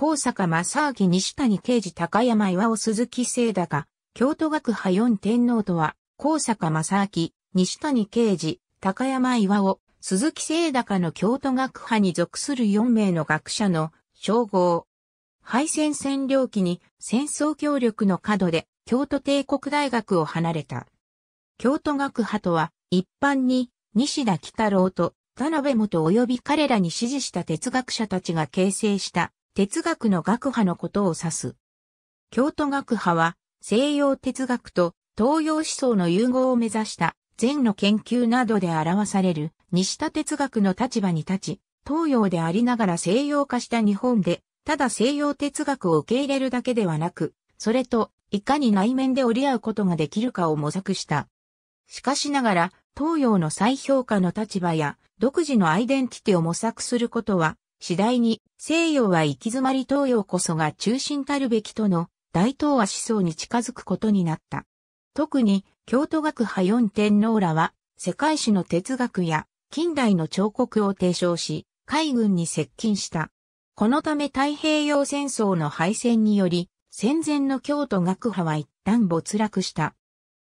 高坂正明西谷刑事高山岩尾鈴木聖高、京都学派四天皇とは、高坂正明、西谷刑事、高山岩尾、鈴木聖高の京都学派に属する4名の学者の称号。敗戦占領期に戦争協力の角で京都帝国大学を離れた。京都学派とは一般に西田喜太郎と田辺元及び彼らに支持した哲学者たちが形成した哲学の学派のことを指す。京都学派は西洋哲学と東洋思想の融合を目指した禅の研究などで表される西田哲学の立場に立ち、東洋でありながら西洋化した日本で、ただ西洋哲学を受け入れるだけではなく、それといかに内面で折り合うことができるかを模索した。しかしながら、東洋の再評価の立場や独自のアイデンティティを模索することは次第に西洋は行き詰まり東洋こそが中心たるべきとの大東亜思想に近づくことになった。特に京都学派四天皇らは世界史の哲学や近代の彫刻を提唱し海軍に接近した。このため太平洋戦争の敗戦により戦前の京都学派は一旦没落した。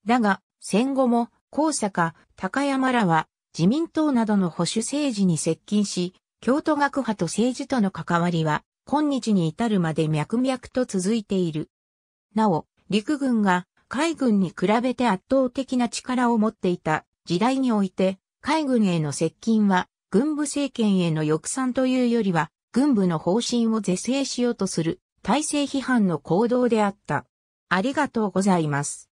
だが戦後も高坂、高山らは自民党などの保守政治に接近し、京都学派と政治との関わりは、今日に至るまで脈々と続いている。なお、陸軍が海軍に比べて圧倒的な力を持っていた時代において、海軍への接近は、軍部政権への抑散というよりは、軍部の方針を是正しようとする体制批判の行動であった。ありがとうございます。